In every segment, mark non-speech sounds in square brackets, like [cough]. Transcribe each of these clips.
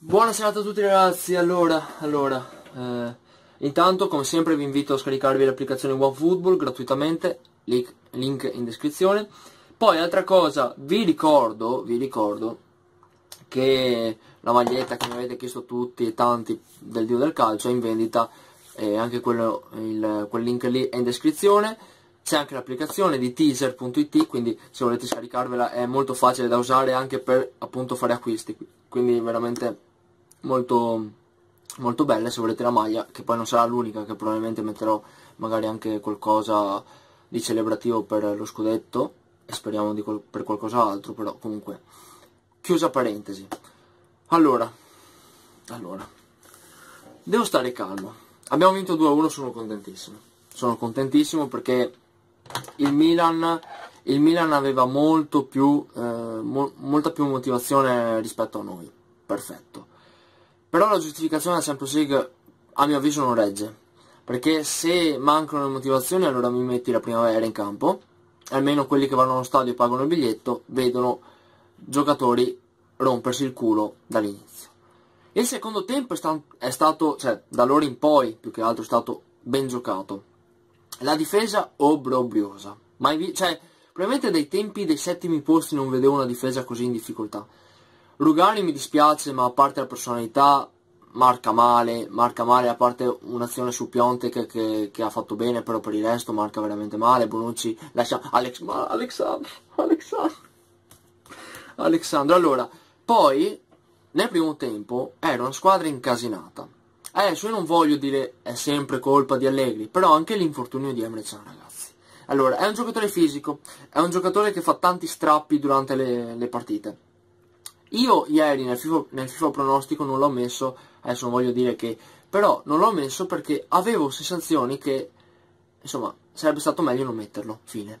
Buona serata a tutti ragazzi, allora, allora, eh, intanto come sempre vi invito a scaricarvi l'applicazione OneFootball gratuitamente, link, link, in descrizione. Poi altra cosa, vi ricordo, vi ricordo che la maglietta che mi avete chiesto tutti e tanti del Dio del Calcio è in vendita, eh, anche quello, il, quel link lì è in descrizione. C'è anche l'applicazione di teaser.it, quindi se volete scaricarvela è molto facile da usare anche per appunto fare acquisti, quindi veramente molto, molto belle se volete la maglia che poi non sarà l'unica che probabilmente metterò magari anche qualcosa di celebrativo per lo scudetto e speriamo qual per qualcos'altro però comunque chiusa parentesi allora allora devo stare calmo abbiamo vinto 2-1 sono contentissimo sono contentissimo perché il Milan, il Milan aveva molto più, eh, mo molta più motivazione rispetto a noi perfetto però la giustificazione della Champions League a mio avviso non regge, perché se mancano le motivazioni allora mi metti la primavera in campo, almeno quelli che vanno allo stadio e pagano il biglietto vedono giocatori rompersi il culo dall'inizio. Il secondo tempo è, sta è stato, cioè da loro in poi più che altro è stato ben giocato. La difesa obbrobriosa, vi- cioè probabilmente dai tempi dei settimi posti non vedevo una difesa così in difficoltà. Rugani mi dispiace, ma a parte la personalità marca male, marca male, a parte un'azione su Piontek che, che, ha fatto bene, però per il resto marca veramente male, Bonucci lascia Alex, ma Alexandro, Alexandro, Alexandro, allora, poi nel primo tempo era una squadra incasinata, adesso io non voglio dire è sempre colpa di Allegri, però anche l'infortunio di Emre Can ragazzi, allora è un giocatore fisico, è un giocatore che fa tanti strappi durante le, le partite, io ieri nel FIFA, nel FIFA pronostico non l'ho messo, adesso non voglio dire che, però non l'ho messo perché avevo sensazioni che, insomma, sarebbe stato meglio non metterlo, fine.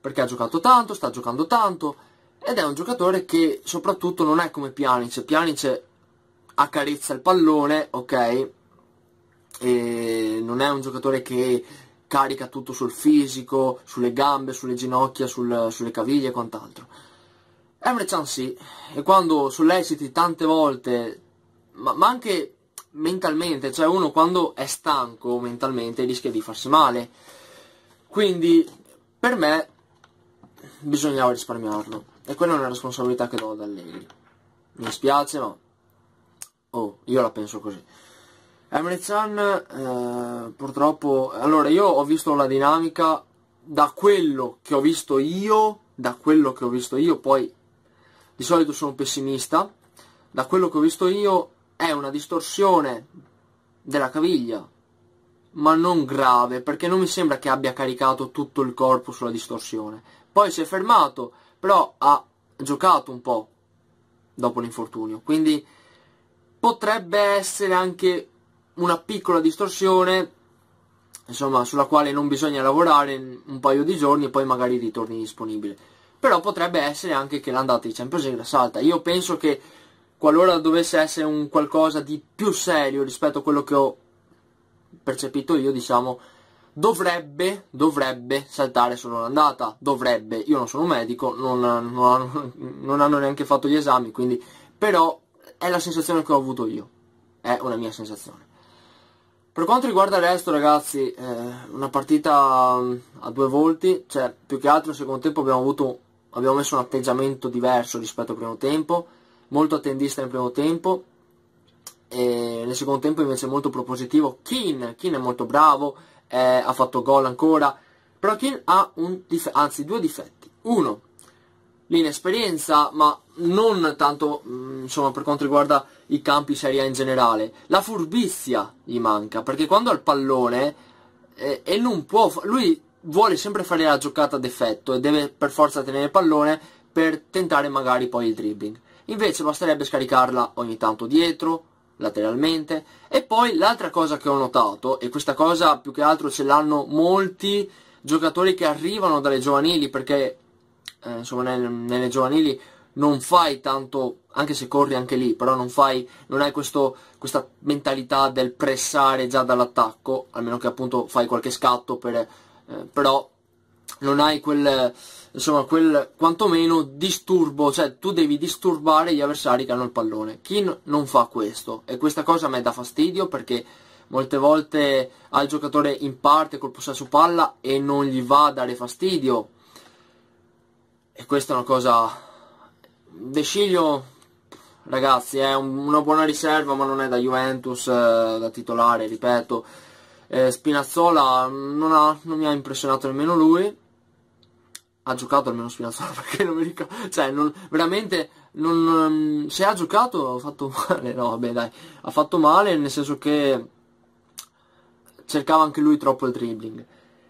Perché ha giocato tanto, sta giocando tanto, ed è un giocatore che soprattutto non è come Pjanic, Pjanic accarezza il pallone, ok, e non è un giocatore che carica tutto sul fisico, sulle gambe, sulle ginocchia, sul, sulle caviglie e quant'altro eh, Emre Can sì, e quando solleciti tante volte, ma, ma, anche mentalmente, cioè uno quando è stanco mentalmente rischia di farsi male, quindi per me bisognava risparmiarlo, e quella è una responsabilità che do ad Allegri. Mi spiace, ma oh, io la penso così. Emre Can eh, purtroppo, allora io ho visto la dinamica da quello che ho visto io, da quello che ho visto io, poi di solito sono pessimista, da quello che ho visto io è una distorsione della caviglia, ma non grave, perché non mi sembra che abbia caricato tutto il corpo sulla distorsione. Poi si è fermato, però ha giocato un po' dopo l'infortunio, quindi potrebbe essere anche una piccola distorsione insomma, sulla quale non bisogna lavorare un paio di giorni e poi magari ritorni disponibile però potrebbe essere anche che l'andata di Champions League salta. Io penso che qualora dovesse essere un qualcosa di più serio rispetto a quello che ho percepito io, diciamo, dovrebbe, dovrebbe saltare solo l'andata, dovrebbe, io non sono un medico, non, non, non hanno neanche fatto gli esami, quindi, però è la sensazione che ho avuto io, è una mia sensazione. Per quanto riguarda il resto ragazzi, eh, una partita mm, a due volti, cioè più che altro nel secondo tempo abbiamo avuto abbiamo messo un atteggiamento diverso rispetto al primo tempo, molto attendista nel primo tempo, nel secondo tempo invece molto propositivo. Keane, Keane è molto bravo, eh, ha fatto gol ancora, però Keane ha anzi, due difetti. Uno, l'inesperienza, ma non tanto mm, insomma, per quanto riguarda i campi Serie A in generale. La furbizia gli manca, perché quando ha il pallone eh, e non può... Lui vuole sempre fare la giocata d'effetto e deve per forza tenere il pallone per tentare magari poi il dribbling. Invece basterebbe scaricarla ogni tanto dietro, lateralmente. E poi l'altra cosa che ho notato, e questa cosa più che altro ce l'hanno molti giocatori che arrivano dalle giovanili, perché eh, insomma nelle, nelle giovanili non fai tanto, anche se corri anche lì, però non, fai, non hai questo, questa mentalità del pressare già dall'attacco, almeno che appunto fai qualche scatto per eh, però non hai quel, insomma, quel quantomeno disturbo, cioè tu devi disturbare gli avversari che hanno il pallone. Chi non fa questo? E questa cosa a me dà fastidio perché molte volte ha il giocatore in parte col possesso palla e non gli va a dare fastidio. E questa è una cosa... De Sciglio, ragazzi, è una buona riserva ma non è da Juventus, eh, da titolare, ripeto eh, Spinazzola non, ha, non mi ha impressionato nemmeno lui ha giocato almeno Spinazzola [laughs] perché non mi ricordo cioè non, veramente non, ehm, se ha giocato ha fatto male no vabbè dai ha fatto male nel senso che cercava anche lui troppo il dribbling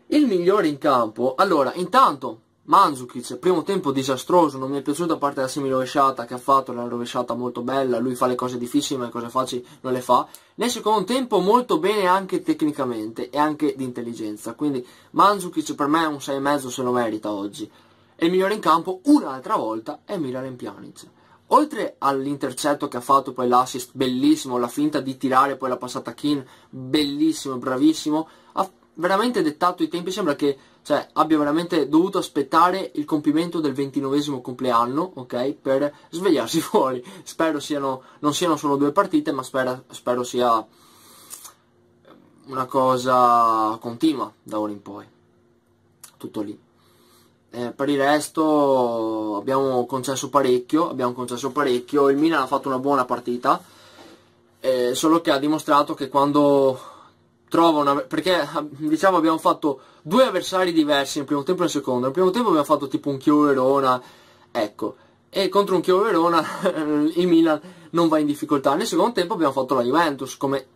il migliore in campo allora intanto Manzukic, primo tempo disastroso, non mi è piaciuta a parte la semirovesciata che ha fatto, la rovesciata molto bella, lui fa le cose difficili ma le cose facili non le fa. Nel secondo tempo molto bene anche tecnicamente e anche di intelligenza, quindi Manzukic per me è un 6,5 se lo merita oggi. E il migliore in campo un'altra volta è Miralem Pjanic. Oltre all'intercetto che ha fatto poi l'assist, bellissimo, la finta di tirare poi la passata Kin, bellissimo, bravissimo, ha veramente dettato i tempi, sembra che cioè abbia veramente dovuto aspettare il compimento del ventinovesimo compleanno, ok, per svegliarsi [laughs] fuori. Spero siano, non siano solo due partite, ma spero, spero sia una cosa continua da ora in poi. Tutto lì. Eh, per il resto abbiamo concesso parecchio, abbiamo concesso parecchio, il Milan ha fatto una buona partita, eh, solo che ha dimostrato che quando trova una... perché eh, diciamo abbiamo fatto due avversari diversi nel primo tempo e nel secondo, nel primo tempo abbiamo fatto tipo un Chio Verona, ecco, e contro un Chio Verona [laughs] il Milan non va in difficoltà, nel secondo tempo abbiamo fatto la Juventus come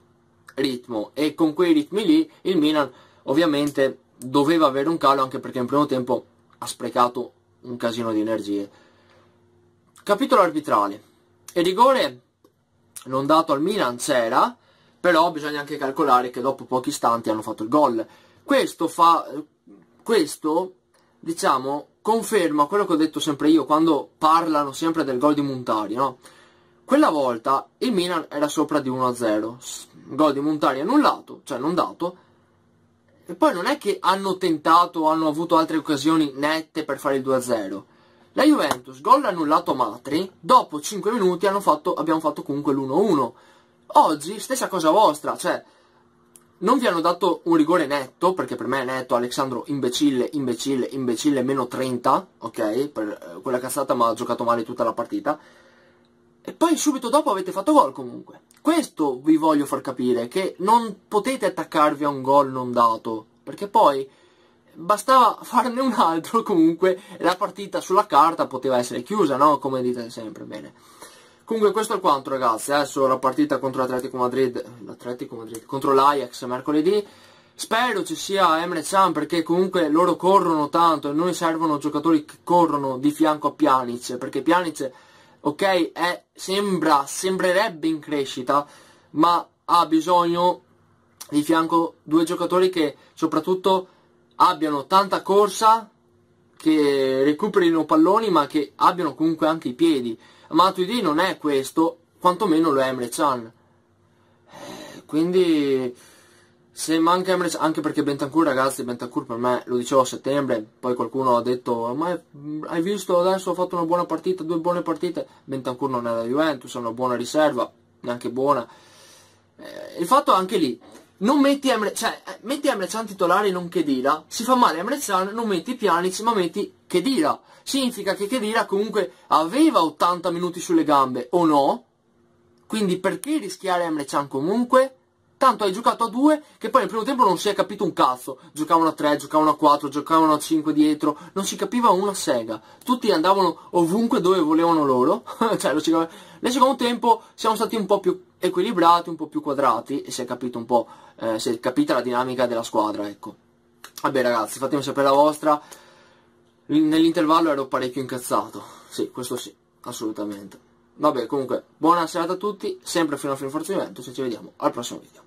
ritmo e con quei ritmi lì il Milan ovviamente doveva avere un calo anche perché nel primo tempo ha sprecato un casino di energie. Capitolo arbitrale. Il rigore non dato al Milan c'era, però bisogna anche calcolare che dopo pochi istanti hanno fatto il gol. Questo fa, questo, diciamo, conferma quello che ho detto sempre io quando parlano sempre del gol di Montari, no? Quella volta il Milan era sopra di 1-0, gol di Montari annullato, cioè non dato, e poi non è che hanno tentato, hanno avuto altre occasioni nette per fare il 2-0. La Juventus, gol annullato a Matri, dopo 5 minuti fatto, abbiamo fatto comunque l'1-1. Oggi stessa cosa vostra, cioè non vi hanno dato un rigore netto, perché per me è netto, Alexandro imbecille, imbecille, imbecille, meno 30, ok? Per eh, quella cazzata ma ha giocato male tutta la partita. E poi subito dopo avete fatto gol comunque. Questo vi voglio far capire, che non potete attaccarvi a un gol non dato, perché poi bastava farne un altro comunque e la partita sulla carta poteva essere chiusa, no? Come dite sempre, bene. Comunque questo è quanto ragazzi, adesso eh, la partita contro l'Atletico Madrid, l'Atletico Madrid, contro l'Ajax mercoledì. Spero ci sia Emre Can perché comunque loro corrono tanto e noi servono giocatori che corrono di fianco a Pjanic perché Pjanic, ok, è, sembra, sembrerebbe in crescita ma ha bisogno di fianco due giocatori che soprattutto abbiano tanta corsa, che recuperino palloni ma che abbiano comunque anche i piedi Matuidi non è questo, quantomeno lo è Emre Chan. Eh, quindi se manca Emre Chan, anche perché Bentancur ragazzi, Bentancur per me, lo dicevo a settembre, poi qualcuno ha detto ma è, mm, hai visto adesso ho fatto una buona partita, due buone partite, Bentancur non è la Juventus, è una buona riserva, neanche buona. Eh, il fatto è anche lì, non metti Emre, cioè, eh, metti Emre Can titolare e non Kedira. si fa male Emre Can, non metti Pjanic, ma metti Kedira. Significa che Kedira comunque aveva 80 minuti sulle gambe, o no? Quindi perché rischiare Emre Can comunque? Tanto hai giocato a due, che poi nel primo tempo non si è capito un cazzo. Giocavano a tre, giocavano a quattro, giocavano a cinque dietro, non si capiva una sega. Tutti andavano ovunque dove volevano loro. [laughs] cioè, lo si... Nel secondo tempo siamo stati un po' più equilibrati, un po' più quadrati e si è capito un po', eh, si è capita la dinamica della squadra, ecco. Vabbè ragazzi, fatemi sapere la vostra, nell'intervallo ero parecchio incazzato, sì, questo sì, assolutamente. Vabbè, comunque, buona serata a tutti, sempre fino al fine forziamento, se ci vediamo al prossimo video.